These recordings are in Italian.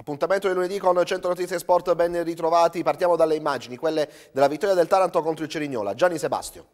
Appuntamento di lunedì con 100 notizie sport ben ritrovati. Partiamo dalle immagini, quelle della vittoria del Taranto contro il Cerignola. Gianni Sebastio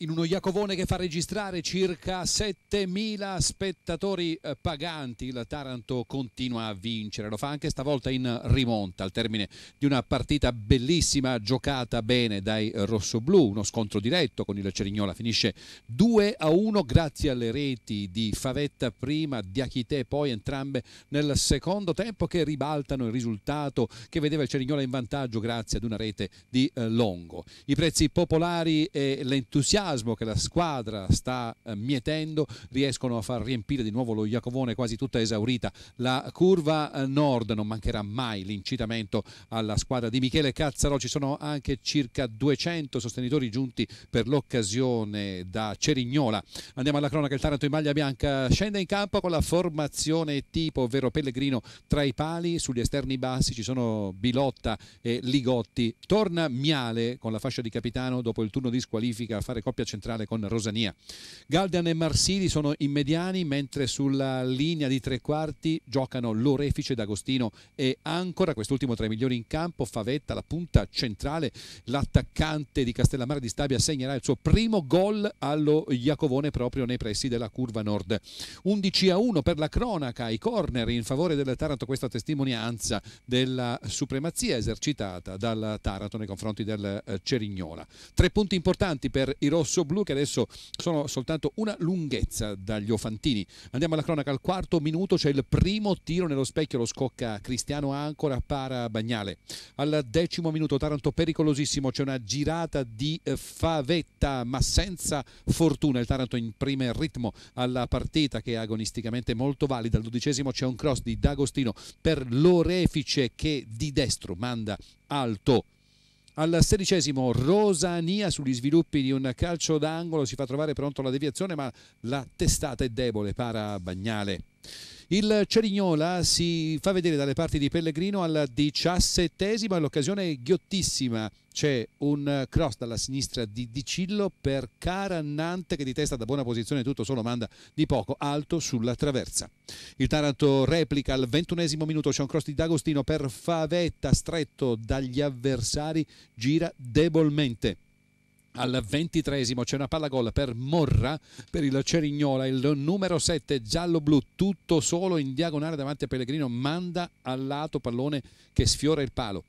in uno Iacovone che fa registrare circa 7.000 spettatori eh, paganti. Il Taranto continua a vincere, lo fa anche stavolta in rimonta al termine di una partita bellissima giocata bene dai rossoblù, uno scontro diretto con il Cerignola finisce 2 a 1 grazie alle reti di Favetta prima, di Achite poi entrambe nel secondo tempo che ribaltano il risultato che vedeva il Cerignola in vantaggio grazie ad una rete di eh, Longo. I prezzi popolari e l'entusiasmo entusiasmo che la squadra sta eh, mietendo riescono a far riempire di nuovo lo Iacovone quasi tutta esaurita. La curva eh, nord non mancherà mai l'incitamento alla squadra di Michele Cazzaro. Ci sono anche circa 200 sostenitori giunti per l'occasione da Cerignola. Andiamo alla cronaca, il Taranto in maglia bianca scende in campo con la formazione tipo, ovvero Pellegrino tra i pali, sugli esterni bassi ci sono Bilotta e Ligotti. Torna Miale con la fascia di capitano dopo il turno di squalifica a fare coppia doppia centrale con Rosania. Galdian e Marsili sono in mediani, mentre sulla linea di tre quarti giocano Lorefice, D'Agostino e Ancora, quest'ultimo tra i migliori in campo, Favetta, la punta centrale, l'attaccante di Castellammare di Stabia segnerà il suo primo gol allo Iacovone proprio nei pressi della curva nord. 11 a 1 per la cronaca, i corner in favore del Taranto, questa testimonianza della supremazia esercitata dal Taranto nei confronti del eh, Cerignola. Tre punti importanti per i rossi rosso blu che adesso sono soltanto una lunghezza dagli Ofantini. Andiamo alla cronaca al quarto minuto, c'è il primo tiro nello specchio, lo scocca Cristiano Ancora, para Bagnale. Al decimo minuto Taranto pericolosissimo, c'è una girata di eh, favetta ma senza fortuna. Il Taranto imprime il ritmo alla partita che è agonisticamente molto valida. Al dodicesimo c'è un cross di D'Agostino per l'orefice che di destro manda alto al sedicesimo Rosania sugli sviluppi di un calcio d'angolo si fa trovare pronto la deviazione ma la testata è debole, para Bagnale. Il Cerignola si fa vedere dalle parti di Pellegrino al diciassettesimo, è ghiottissima c'è un cross dalla sinistra di Dicillo per Carannante che di testa da buona posizione tutto solo manda di poco alto sulla traversa. Il Taranto replica al ventunesimo minuto, c'è un cross di D'Agostino per Favetta stretto dagli avversari, gira debolmente al ventitresimo c'è una palla gol per Morra per il Cerignola il numero 7 giallo-blu tutto solo in diagonale davanti a Pellegrino manda al lato pallone che sfiora il palo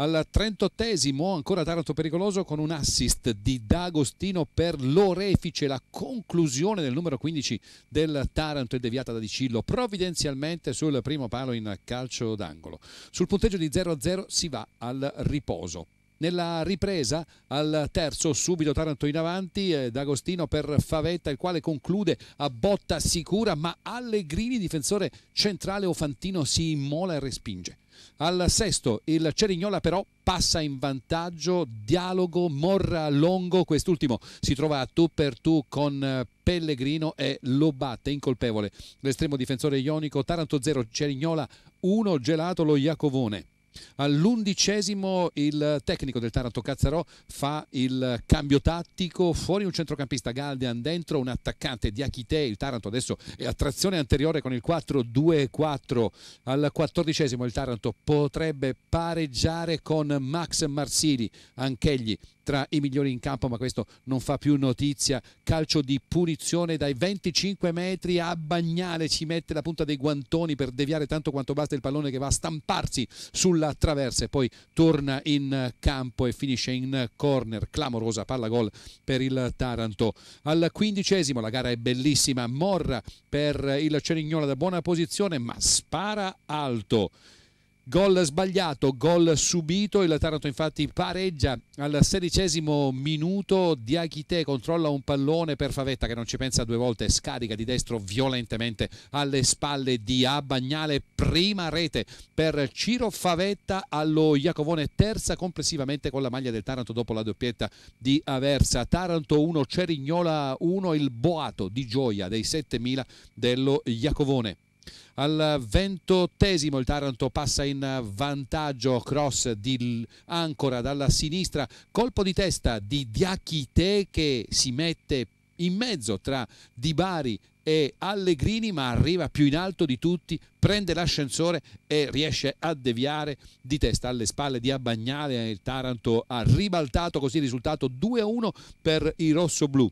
al trentottesimo ancora Taranto pericoloso con un assist di D'Agostino per l'orefice la conclusione del numero 15 del Taranto è deviata da Dicillo provvidenzialmente sul primo palo in calcio d'angolo sul punteggio di 0-0 si va al riposo nella ripresa al terzo subito Taranto in avanti, eh, D'Agostino per Favetta il quale conclude a botta sicura ma Allegrini difensore centrale Ofantino si immola e respinge. Al sesto il Cerignola però passa in vantaggio, dialogo, morra longo, quest'ultimo si trova a tu per tu con eh, Pellegrino e lo batte incolpevole. L'estremo difensore ionico Taranto 0, Cerignola 1, gelato lo Iacovone. All'undicesimo il tecnico del Taranto Cazzarò fa il cambio tattico, fuori un centrocampista Galdian, dentro un attaccante di Achite, il Taranto adesso è a trazione anteriore con il 4-2-4. Al quattordicesimo il Taranto potrebbe pareggiare con Max Marsili, anch'egli tra i migliori in campo, ma questo non fa più notizia. Calcio di punizione dai 25 metri a Bagnale, ci mette la punta dei guantoni per deviare tanto quanto basta il pallone che va a stamparsi sulla traversa e poi torna in campo e finisce in corner. Clamorosa palla gol per il Taranto. Al quindicesimo la gara è bellissima, Morra per il Cerignola da buona posizione, ma spara alto. Gol sbagliato, gol subito, il Taranto infatti pareggia al sedicesimo minuto, Diaghite controlla un pallone per Favetta che non ci pensa due volte, scarica di destro violentemente alle spalle di Abagnale, prima rete per Ciro Favetta allo Iacovone, terza complessivamente con la maglia del Taranto dopo la doppietta di Aversa, Taranto 1, Cerignola 1, il boato di gioia dei 7000 dello Iacovone. Al ventottesimo il Taranto passa in vantaggio, cross di Ancora dalla sinistra, colpo di testa di Diachite che si mette in mezzo tra Di Bari e Allegrini ma arriva più in alto di tutti, prende l'ascensore e riesce a deviare di testa alle spalle di Abbagnale, il Taranto ha ribaltato così il risultato 2-1 per i rossoblù.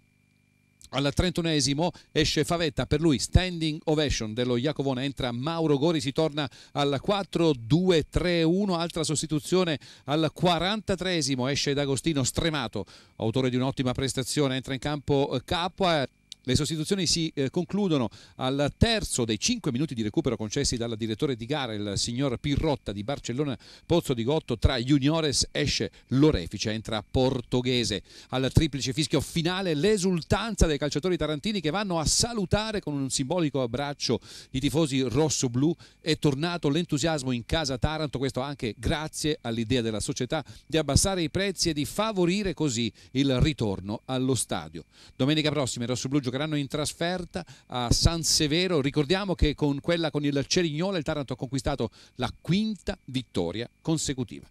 Al 31esimo esce Favetta, per lui standing ovation dello Iacovone, entra Mauro Gori, si torna al 4-2-3-1, altra sostituzione al 43esimo, esce D'Agostino stremato, autore di un'ottima prestazione, entra in campo eh, Capua. Le sostituzioni si eh, concludono al terzo dei cinque minuti di recupero concessi dal direttore di gara, il signor Pirrotta di Barcellona Pozzo di Gotto. Tra Juniores esce Lorefice, entra Portoghese. Al triplice fischio finale l'esultanza dei calciatori tarantini che vanno a salutare con un simbolico abbraccio i tifosi rosso-blu. È tornato l'entusiasmo in casa Taranto, questo anche grazie all'idea della società di abbassare i prezzi e di favorire così il ritorno allo stadio. Domenica prossima il rosso-blu giocheranno giocheranno in trasferta a San Severo. Ricordiamo che con quella con il Cerignola il Taranto ha conquistato la quinta vittoria consecutiva.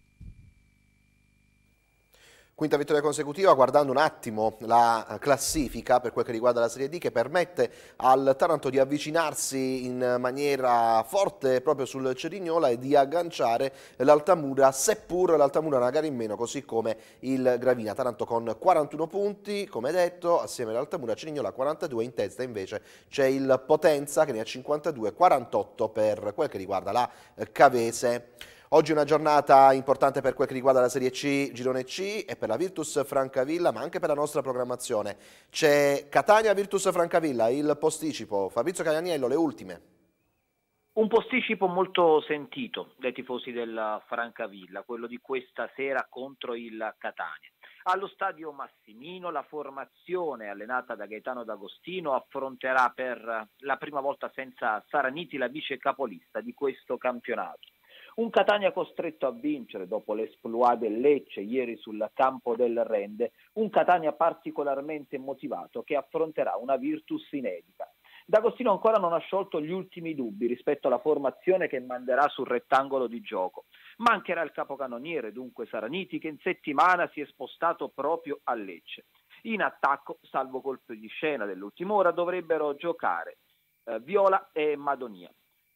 Quinta vittoria consecutiva, guardando un attimo la eh, classifica per quel che riguarda la Serie D che permette al Taranto di avvicinarsi in maniera forte proprio sul Cerignola e di agganciare l'Altamura, seppur l'Altamura una gara in meno, così come il Gravina. Taranto con 41 punti, come detto, assieme all'Altamura, Cerignola 42, in testa invece c'è il Potenza che ne ha 52, 48 per quel che riguarda la eh, Cavese. Oggi è una giornata importante per quel che riguarda la Serie C, Girone C e per la Virtus Francavilla, ma anche per la nostra programmazione. C'è Catania-Virtus Francavilla, il posticipo. Fabrizio Cagnaniello, le ultime. Un posticipo molto sentito dai tifosi del Francavilla, quello di questa sera contro il Catania. Allo stadio Massimino la formazione allenata da Gaetano D'Agostino affronterà per la prima volta senza Saraniti la vice capolista di questo campionato. Un Catania costretto a vincere dopo l'esploit del Lecce ieri sul campo del Rende, un Catania particolarmente motivato che affronterà una Virtus inedita. D'Agostino ancora non ha sciolto gli ultimi dubbi rispetto alla formazione che manderà sul rettangolo di gioco. Mancherà il capocannoniere, dunque Saraniti, che in settimana si è spostato proprio a Lecce. In attacco, salvo colpi di scena dell'ultima ora, dovrebbero giocare eh, Viola e Madonia.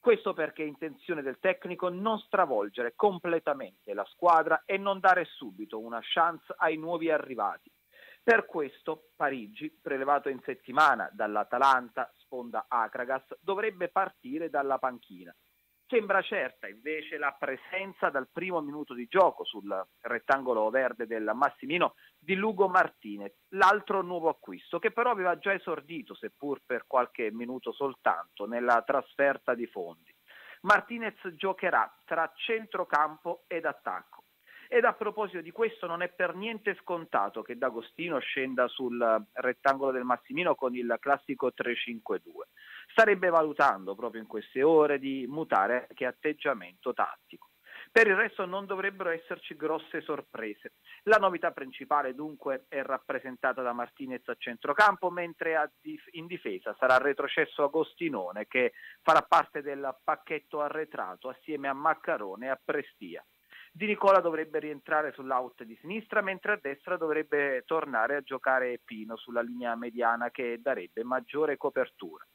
Questo perché è intenzione del tecnico non stravolgere completamente la squadra e non dare subito una chance ai nuovi arrivati. Per questo Parigi, prelevato in settimana dall'Atalanta, sponda Akragas, dovrebbe partire dalla panchina. Sembra certa invece la presenza dal primo minuto di gioco sul rettangolo verde del Massimino di Lugo Martinez, l'altro nuovo acquisto che però aveva già esordito, seppur per qualche minuto soltanto, nella trasferta di fondi. Martinez giocherà tra centrocampo ed attacco ed a proposito di questo non è per niente scontato che D'Agostino scenda sul eh, rettangolo del Massimino con il classico 3-5-2. Starebbe valutando proprio in queste ore di mutare anche atteggiamento tattico. Per il resto non dovrebbero esserci grosse sorprese. La novità principale dunque è rappresentata da Martinez a centrocampo, mentre in difesa sarà retrocesso Agostinone che farà parte del pacchetto arretrato assieme a Maccarone e a Prestia. Di Nicola dovrebbe rientrare sull'out di sinistra, mentre a destra dovrebbe tornare a giocare Pino sulla linea mediana che darebbe maggiore copertura.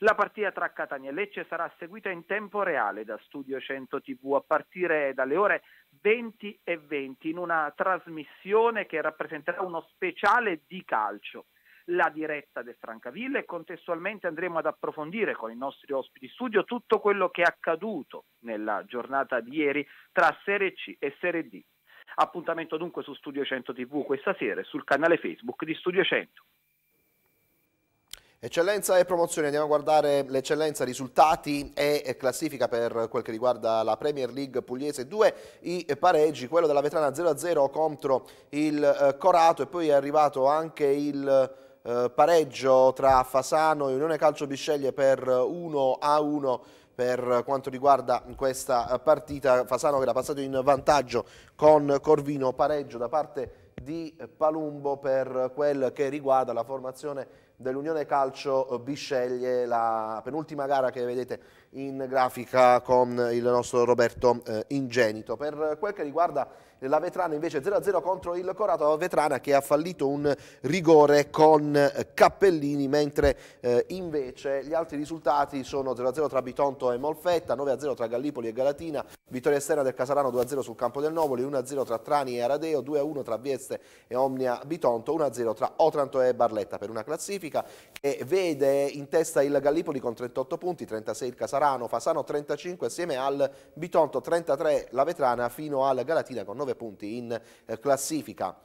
La partita tra Catania e Lecce sarà seguita in tempo reale da Studio 100 TV a partire dalle ore 20 e 20 in una trasmissione che rappresenterà uno speciale di calcio la diretta del Francavilla e contestualmente andremo ad approfondire con i nostri ospiti studio tutto quello che è accaduto nella giornata di ieri tra Serie C e Serie D. Appuntamento dunque su Studio 100 TV questa sera e sul canale Facebook di Studio 100. Eccellenza e promozione, andiamo a guardare l'eccellenza, risultati e classifica per quel che riguarda la Premier League pugliese 2, i pareggi, quello della vetrana 0-0 contro il eh, Corato e poi è arrivato anche il eh, pareggio tra Fasano e Unione Calcio Bisceglie per 1 eh, a 1 per quanto riguarda questa eh, partita. Fasano che era passato in vantaggio con Corvino, pareggio da parte di Palumbo per quel che riguarda la formazione dell'Unione Calcio Bisceglie, la penultima gara che vedete in grafica con il nostro Roberto eh, Ingenito. Per quel che riguarda la Vetrana invece 0-0 contro il Corato Vetrana che ha fallito un rigore con eh, Cappellini mentre eh, invece gli altri risultati sono 0-0 tra Bitonto e Molfetta 9-0 tra Gallipoli e Galatina vittoria esterna del Casarano 2-0 sul campo del Novoli 1-0 tra Trani e Aradeo 2-1 tra Vieste e Omnia Bitonto 1-0 tra Otranto e Barletta per una classifica che vede in testa il Gallipoli con 38 punti 36 il Casarano Sarano, Fasano 35 assieme al Bitonto 33, la Vetrana fino al Galatina con 9 punti in eh, classifica.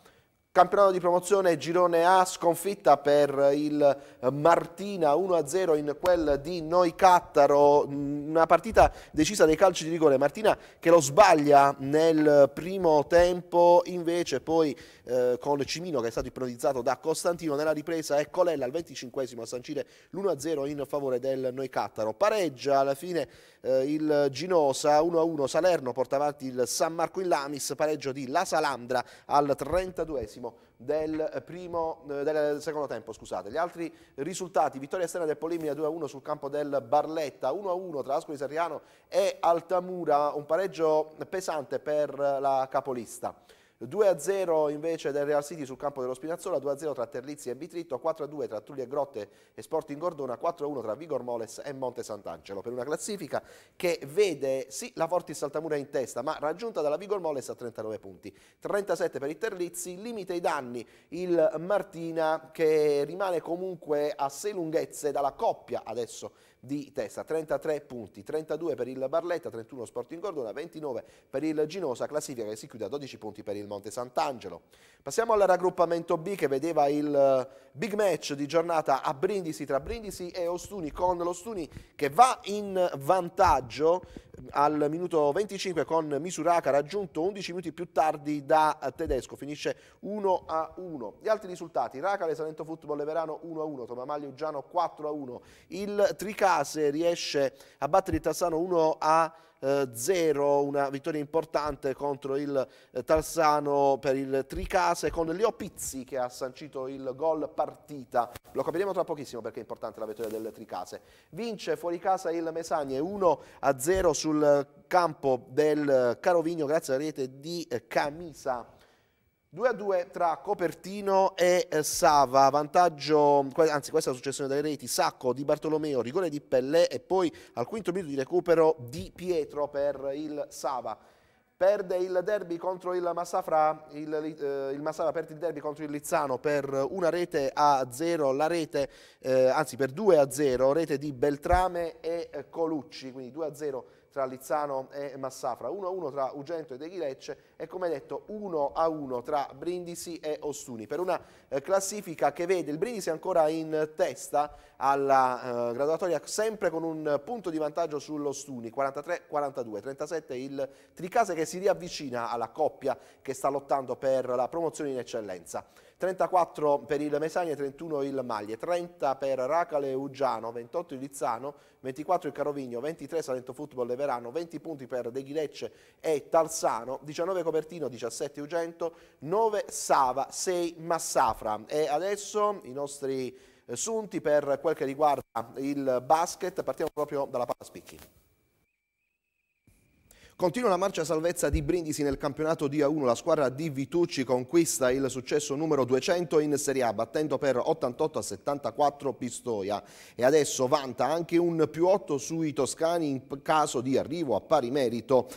Campionato di promozione Girone A sconfitta per il eh, Martina 1-0 in quel di Noi Cattaro, mm, una partita decisa dai calci di rigore. Martina che lo sbaglia nel primo tempo, invece poi eh, con Cimino che è stato ipnotizzato da Costantino nella ripresa è Colella al 25 a sancire l'1-0 in favore del Noi Cattaro. Pareggia alla fine eh, il Ginosa 1-1, Salerno porta avanti il San Marco in Lamis, pareggio di La Salandra al 32 del, primo, eh, del secondo tempo. Scusate. Gli altri risultati, vittoria esterna del Polimia 2-1 sul campo del Barletta, 1-1 tra Ascoli Seriano e Altamura, un pareggio pesante per la capolista. 2-0 invece del Real City sul campo dello Spinazzola, 2-0 tra Terlizzi e Bitritto, 4-2 tra Tulli e Grotte e Sporting Gordona, 4-1 tra Vigor Moles e Monte Sant'Angelo per una classifica che vede sì la Fortis Saltamura in testa ma raggiunta dalla Vigor Moles a 39 punti, 37 per i Terlizzi, limite i danni il Martina che rimane comunque a 6 lunghezze dalla coppia adesso di testa, 33 punti, 32 per il Barletta, 31 Sporting Gordona, 29 per il Ginosa, classifica che si chiude a 12 punti per il Monte Sant'Angelo. Passiamo al raggruppamento B che vedeva il eh, big match di giornata a Brindisi tra Brindisi e Ostuni con l'Ostuni che va in vantaggio eh, al minuto 25 con Misuraca raggiunto 11 minuti più tardi da Tedesco, finisce 1 a 1. Gli altri risultati, Racale, Salento Football, Leverano 1 a 1, Tomamaglio Giano 4 a 1, il Tricano base riesce a battere il Tassano 1 a 0, eh, una vittoria importante contro il eh, Tarsano per il Tricase con Leo Pizzi che ha sancito il gol partita. Lo capiremo tra pochissimo perché è importante la vittoria del Tricase. Vince fuori casa il Mesagne 1 a 0 sul campo del eh, Carovigno grazie alla rete di Camisa. 2 a 2 tra Copertino e eh, Sava, vantaggio, anzi questa è la successione delle reti, Sacco di Bartolomeo, rigore di Pellè e poi al quinto minuto di recupero di Pietro per il Sava. Perde il derby contro il Massafra, il, eh, il Massafra perde il derby contro il Lizzano per una rete a zero, la rete, eh, anzi per 2 a 0, rete di Beltrame e eh, Colucci, quindi 2 a 0 tra Lizzano e Massafra, 1-1 tra Ugento e Deghilecce e come detto 1-1 tra Brindisi e Ostuni. Per una eh, classifica che vede il Brindisi ancora in testa alla eh, graduatoria sempre con un punto di vantaggio sull'Ostuni, 43-42, 37 il Tricase che si riavvicina alla coppia che sta lottando per la promozione in eccellenza. 34 per il Mesani 31 il Maglie, 30 per Racale Uggiano, 28 il Lizzano, 24 il Carovigno, 23 Salento Football e Verano, 20 punti per De Ghilecce e Talsano, 19 Copertino, 17 Ugento, 9 Sava, 6 Massafra. E adesso i nostri eh, sunti per quel che riguarda il basket, partiamo proprio dalla palla spicchi. Continua la marcia salvezza di Brindisi nel campionato di A1. La squadra di Vitucci conquista il successo numero 200 in Serie A, battendo per 88 a 74 Pistoia. E adesso vanta anche un più 8 sui toscani in caso di arrivo a pari merito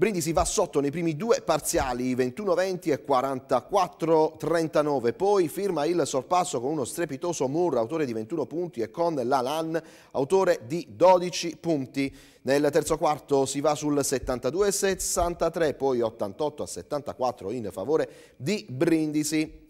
Brindisi va sotto nei primi due parziali, 21-20 e 44-39. Poi firma il sorpasso con uno strepitoso Moore, autore di 21 punti, e con Lalan, autore di 12 punti. Nel terzo quarto si va sul 72-63, poi 88-74 in favore di Brindisi.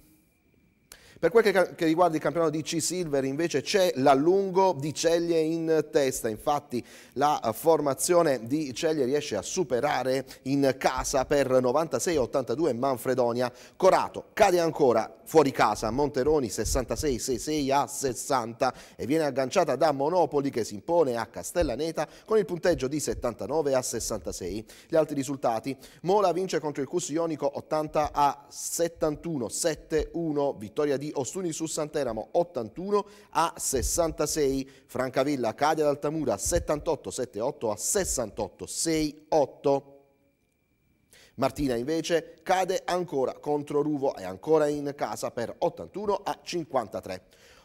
Per quel che, che riguarda il campionato di C Silver invece c'è l'allungo di Ceglie in testa, infatti la eh, formazione di Ceglie riesce a superare in casa per 96-82 Manfredonia, Corato cade ancora fuori casa, Monteroni 66-66 a 60 e viene agganciata da Monopoli che si impone a Castellaneta con il punteggio di 79 a 66. Gli altri risultati, Mola vince contro il Cus Ionico 80 a 71, 7-1, vittoria di di Ostuni su Santeramo 81 a 66, Francavilla cade ad 78 78 a 68 68. Martina invece cade ancora contro Ruvo e ancora in casa per 81 a 53.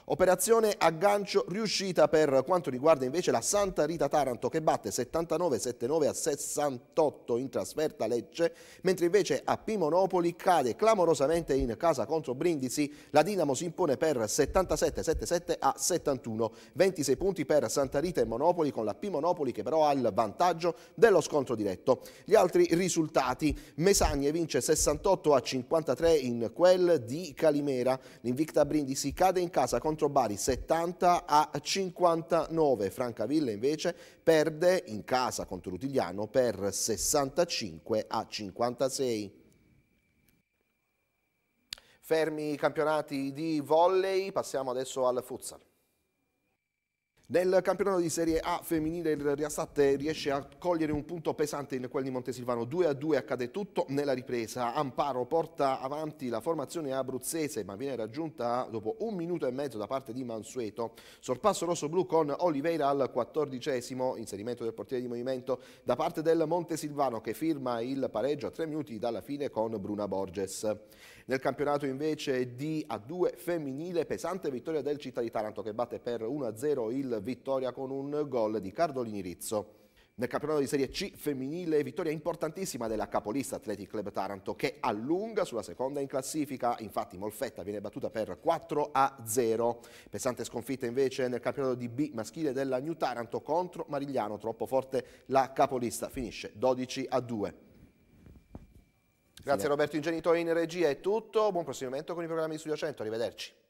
Operazione aggancio riuscita per quanto riguarda invece la Santa Rita Taranto che batte 79-79 a 68 in trasferta Lecce, mentre invece a Pimonopoli cade clamorosamente in casa contro Brindisi. La Dinamo si impone per 77-77 a 71, 26 punti per Santa Rita e Monopoli con la Pimonopoli che però ha il vantaggio dello scontro diretto. Gli altri risultati, Mesagne vince 68 a 53 in quel di Calimera, l'invicta Brindisi cade in casa contro contro Bari 70 a 59. Francavilla invece perde in casa contro Rutigliano per 65 a 56. Fermi i campionati di volley, passiamo adesso al futsal. Nel campionato di Serie A femminile il Riassate riesce a cogliere un punto pesante in quel di Montesilvano, 2 a 2 accade tutto nella ripresa, Amparo porta avanti la formazione abruzzese ma viene raggiunta dopo un minuto e mezzo da parte di Mansueto, sorpasso rosso-blu con Oliveira al quattordicesimo, inserimento del portiere di movimento da parte del Montesilvano che firma il pareggio a 3 minuti dalla fine con Bruna Borges. Nel campionato invece di A2 femminile pesante vittoria del Città di Taranto che batte per 1 a 0 il vittoria con un gol di Cardolini Rizzo. Nel campionato di Serie C femminile, vittoria importantissima della capolista Athletic Club Taranto che allunga sulla seconda in classifica, infatti Molfetta viene battuta per 4 a 0. Pesante sconfitta invece nel campionato di B maschile della New Taranto contro Marigliano, troppo forte la capolista, finisce 12 a 2. Grazie sì. Roberto Ingenito in regia, è tutto, buon proseguimento con i programmi di Studio 100, arrivederci.